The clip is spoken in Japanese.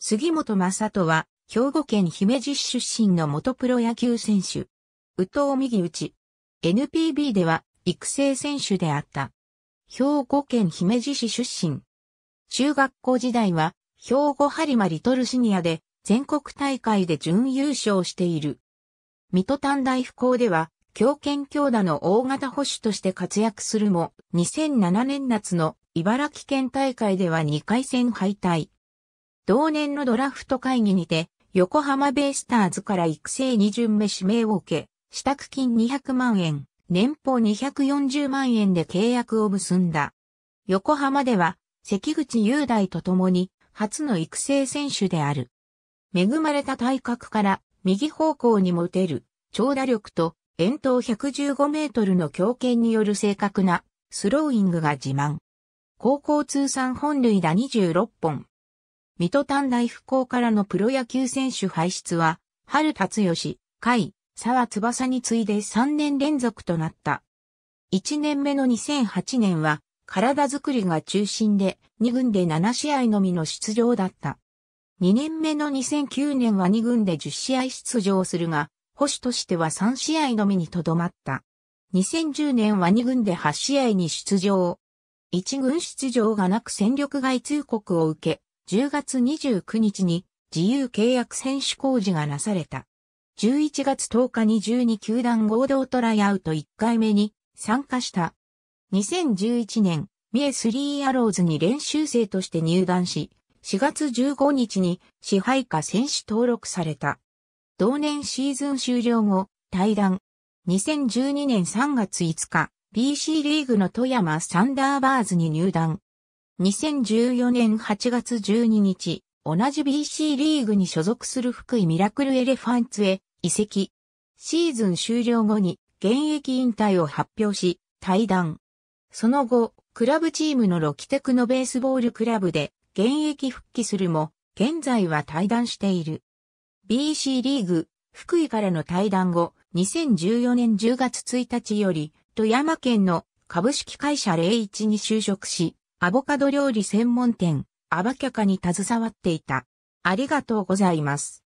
杉本正人は、兵庫県姫路市出身の元プロ野球選手。宇藤右内。NPB では、育成選手であった。兵庫県姫路市出身。中学校時代は、兵庫播磨リトルシニアで、全国大会で準優勝している。水戸短大福校では、強肩強打の大型保守として活躍するも、2007年夏の茨城県大会では2回戦敗退。同年のドラフト会議にて、横浜ベイスターズから育成2巡目指名を受け、支度金200万円、年俸240万円で契約を結んだ。横浜では、関口雄大と共に、初の育成選手である。恵まれた体格から、右方向にも打てる、長打力と、遠投115メートルの強肩による正確な、スローイングが自慢。高校通算本塁打26本、水戸短大復興からのプロ野球選手輩出は、春達義、甲斐、沢翼に次いで3年連続となった。1年目の2008年は、体づくりが中心で、2軍で7試合のみの出場だった。2年目の2009年は2軍で10試合出場するが、保守としては3試合のみにとどまった。2010年は2軍で8試合に出場。1軍出場がなく戦力外通告を受け、10月29日に自由契約選手工事がなされた。11月10日に12球団合同トライアウト1回目に参加した。2011年、三重スリーアローズに練習生として入団し、4月15日に支配下選手登録された。同年シーズン終了後、退団。2012年3月5日、BC リーグの富山サンダーバーズに入団。2014年8月12日、同じ BC リーグに所属する福井ミラクルエレファンツへ移籍。シーズン終了後に現役引退を発表し、退団。その後、クラブチームのロキテクのベースボールクラブで現役復帰するも、現在は退団している。BC リーグ、福井からの退団後、2014年10月1日より、富山県の株式会社01に就職し、アボカド料理専門店、アバキャカに携わっていた。ありがとうございます。